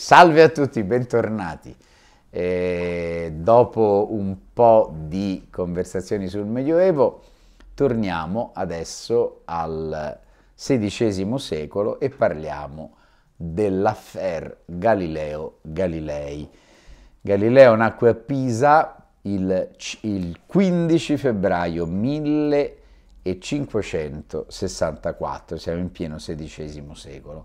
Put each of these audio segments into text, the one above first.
Salve a tutti, bentornati. E dopo un po' di conversazioni sul Medioevo, torniamo adesso al XVI secolo e parliamo dell'affaire Galileo Galilei. Galileo nacque a Pisa il, il 15 febbraio 1564, siamo in pieno XVI secolo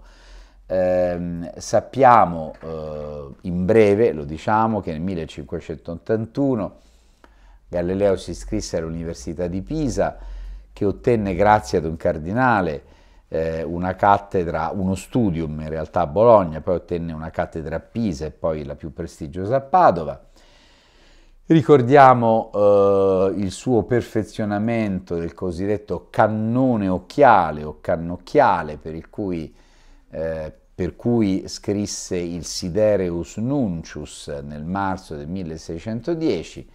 Ehm, sappiamo eh, in breve, lo diciamo, che nel 1581 Galileo si iscrisse all'Università di Pisa, che ottenne grazie ad un cardinale eh, una cattedra, uno studium in realtà a Bologna, poi ottenne una cattedra a Pisa e poi la più prestigiosa a Padova. Ricordiamo eh, il suo perfezionamento del cosiddetto cannone occhiale o cannocchiale, per il cui eh, per cui scrisse il Sidereus Nuncius nel marzo del 1610.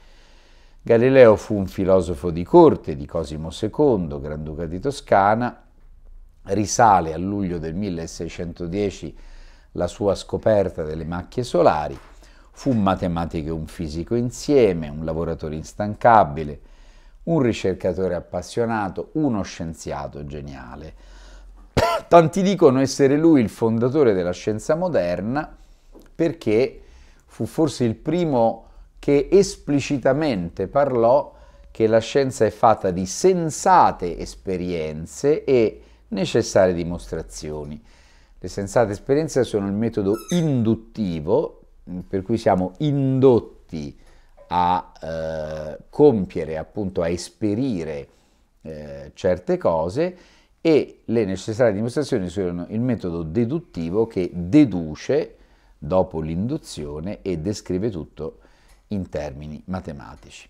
Galileo fu un filosofo di corte di Cosimo II, Granduca di Toscana, risale a luglio del 1610 la sua scoperta delle macchie solari, fu un matematico e un fisico insieme, un lavoratore instancabile, un ricercatore appassionato, uno scienziato geniale. Tanti dicono essere lui il fondatore della scienza moderna perché fu forse il primo che esplicitamente parlò che la scienza è fatta di sensate esperienze e necessarie dimostrazioni. Le sensate esperienze sono il metodo induttivo, per cui siamo indotti a eh, compiere, appunto a esperire eh, certe cose e le necessarie dimostrazioni sono il metodo deduttivo che deduce dopo l'induzione e descrive tutto in termini matematici.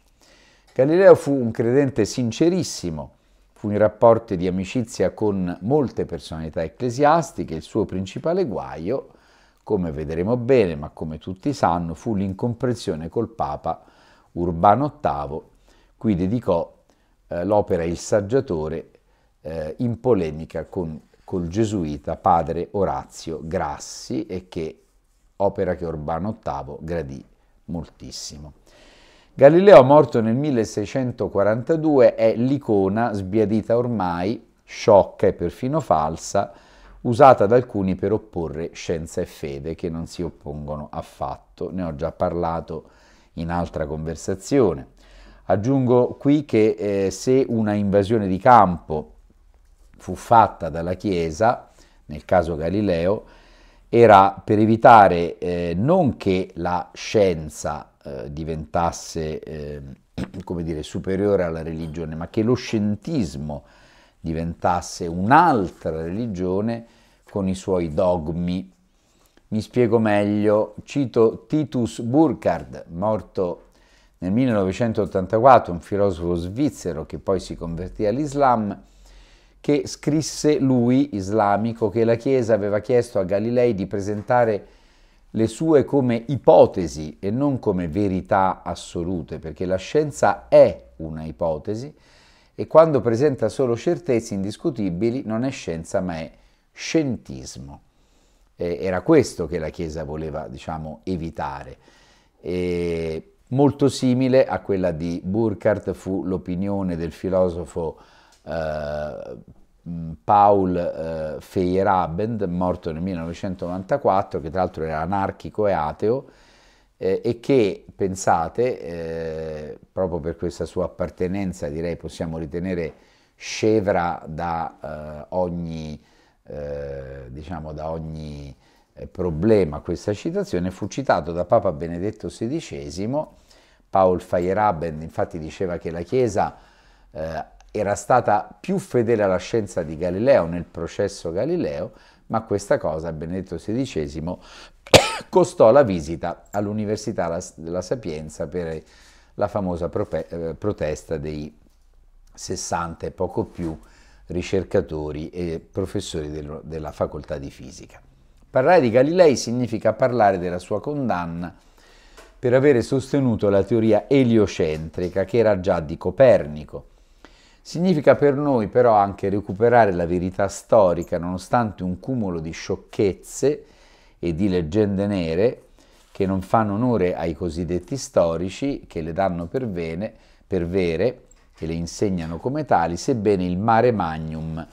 Galileo fu un credente sincerissimo, fu in rapporti di amicizia con molte personalità ecclesiastiche, il suo principale guaio, come vedremo bene, ma come tutti sanno, fu l'incomprensione col Papa Urbano VIII, cui dedicò eh, l'opera Il Saggiatore, eh, in polemica con col gesuita padre Orazio Grassi e che opera che Urbano VIII gradì moltissimo. Galileo, morto nel 1642, è l'icona sbiadita ormai, sciocca e perfino falsa, usata da alcuni per opporre scienza e fede, che non si oppongono affatto. Ne ho già parlato in altra conversazione. Aggiungo qui che eh, se una invasione di campo fu fatta dalla Chiesa, nel caso Galileo, era per evitare eh, non che la scienza eh, diventasse eh, come dire, superiore alla religione, ma che lo scientismo diventasse un'altra religione con i suoi dogmi. Mi spiego meglio, cito Titus Burkhard, morto nel 1984, un filosofo svizzero che poi si convertì all'Islam, che scrisse lui, islamico, che la Chiesa aveva chiesto a Galilei di presentare le sue come ipotesi e non come verità assolute, perché la scienza è una ipotesi e quando presenta solo certezze indiscutibili non è scienza ma è scientismo. Eh, era questo che la Chiesa voleva, diciamo, evitare. E molto simile a quella di Burckhardt fu l'opinione del filosofo eh, mm, Paul eh, Feyerabend, morto nel 1994, che tra l'altro era anarchico e ateo, eh, e che, pensate, eh, proprio per questa sua appartenenza, direi possiamo ritenere scevra da eh, ogni, eh, diciamo, da ogni problema questa citazione, fu citato da Papa Benedetto XVI, Paul Feyerabend infatti diceva che la Chiesa era stata più fedele alla scienza di Galileo nel processo Galileo, ma questa cosa Benedetto XVI costò la visita all'Università della Sapienza per la famosa eh, protesta dei 60 e poco più ricercatori e professori della facoltà di fisica. Parlare di Galilei significa parlare della sua condanna per avere sostenuto la teoria eliocentrica che era già di Copernico Significa per noi però anche recuperare la verità storica nonostante un cumulo di sciocchezze e di leggende nere che non fanno onore ai cosiddetti storici che le danno per, vene, per vere e le insegnano come tali, sebbene il mare magnum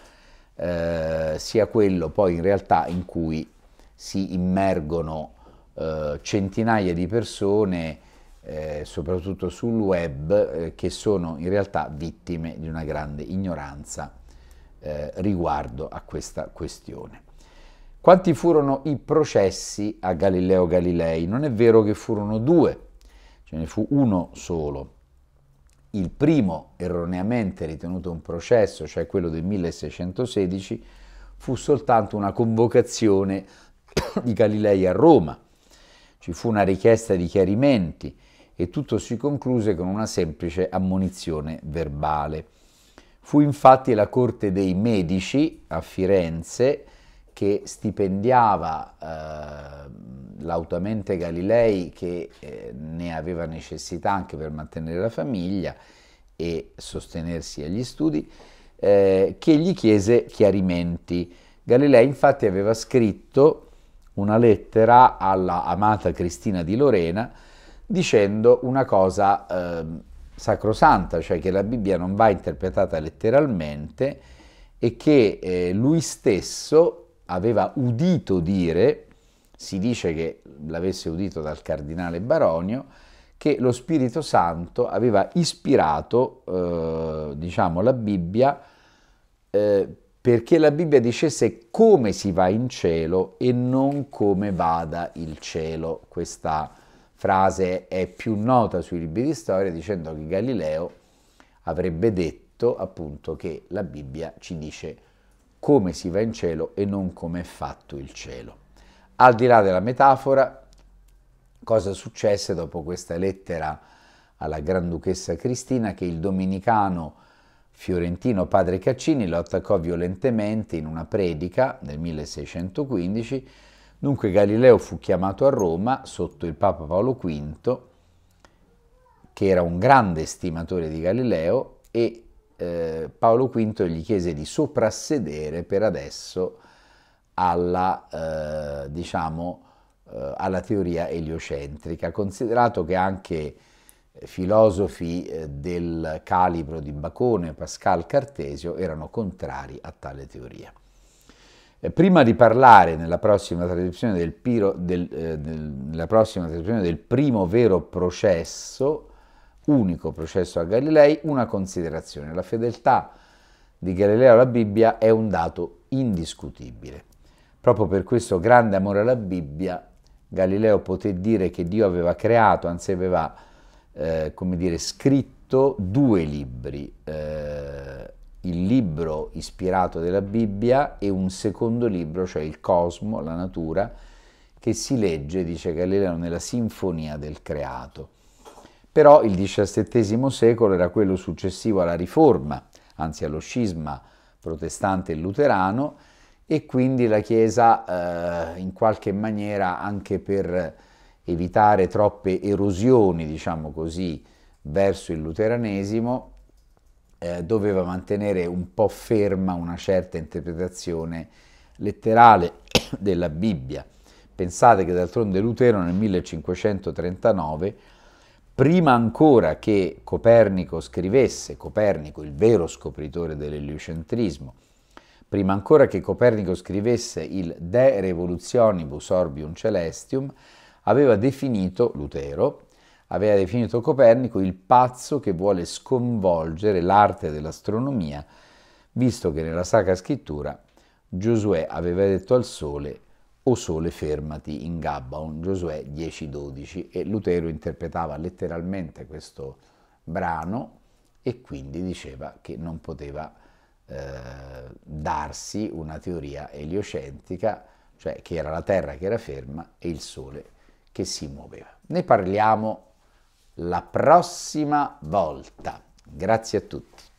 eh, sia quello poi in realtà in cui si immergono eh, centinaia di persone eh, soprattutto sul web, eh, che sono in realtà vittime di una grande ignoranza eh, riguardo a questa questione. Quanti furono i processi a Galileo Galilei? Non è vero che furono due, ce ne fu uno solo. Il primo, erroneamente ritenuto un processo, cioè quello del 1616, fu soltanto una convocazione di Galilei a Roma. Ci fu una richiesta di chiarimenti, e tutto si concluse con una semplice ammonizione verbale. Fu infatti la corte dei medici a Firenze che stipendiava eh, lautamente Galilei che eh, ne aveva necessità anche per mantenere la famiglia e sostenersi agli studi, eh, che gli chiese chiarimenti. Galilei infatti aveva scritto una lettera alla amata Cristina di Lorena dicendo una cosa eh, sacrosanta, cioè che la Bibbia non va interpretata letteralmente e che eh, lui stesso aveva udito dire, si dice che l'avesse udito dal cardinale Baronio, che lo Spirito Santo aveva ispirato eh, diciamo, la Bibbia eh, perché la Bibbia dicesse come si va in cielo e non come vada il cielo. Questa frase è più nota sui libri di storia dicendo che Galileo avrebbe detto appunto che la Bibbia ci dice come si va in cielo e non come è fatto il cielo. Al di là della metafora, cosa successe dopo questa lettera alla Granduchessa Cristina che il Domenicano fiorentino padre Caccini lo attaccò violentemente in una predica nel 1615 Dunque Galileo fu chiamato a Roma sotto il Papa Paolo V, che era un grande estimatore di Galileo, e eh, Paolo V gli chiese di soprassedere per adesso alla, eh, diciamo, eh, alla teoria eliocentrica, considerato che anche filosofi eh, del calibro di Bacone, Pascal, Cartesio erano contrari a tale teoria. Eh, prima di parlare nella prossima trasmissione del, piro, del, eh, del, prossima trasmissione del primo vero processo, unico processo a Galilei, una considerazione. La fedeltà di Galileo alla Bibbia è un dato indiscutibile. Proprio per questo grande amore alla Bibbia, Galileo poté dire che Dio aveva creato, anzi aveva, eh, come dire, scritto due libri. Eh, il libro ispirato della Bibbia e un secondo libro, cioè il Cosmo, la natura, che si legge, dice Galileo, nella Sinfonia del Creato. Però il XVII secolo era quello successivo alla Riforma, anzi allo scisma protestante e luterano, e quindi la Chiesa eh, in qualche maniera, anche per evitare troppe erosioni, diciamo così, verso il luteranesimo, eh, doveva mantenere un po' ferma una certa interpretazione letterale della Bibbia. Pensate che d'altronde Lutero nel 1539, prima ancora che Copernico scrivesse, Copernico il vero scopritore dell'eliocentrismo, prima ancora che Copernico scrivesse il De Revolutionibus Orbium Celestium, aveva definito Lutero aveva definito Copernico il pazzo che vuole sconvolgere l'arte dell'astronomia, visto che nella Sacra Scrittura Giosuè aveva detto al Sole o Sole fermati in Gabbaon, Giosuè 10-12 e Lutero interpretava letteralmente questo brano e quindi diceva che non poteva eh, darsi una teoria eliocentrica, cioè che era la Terra che era ferma e il Sole che si muoveva. Ne parliamo la prossima volta. Grazie a tutti.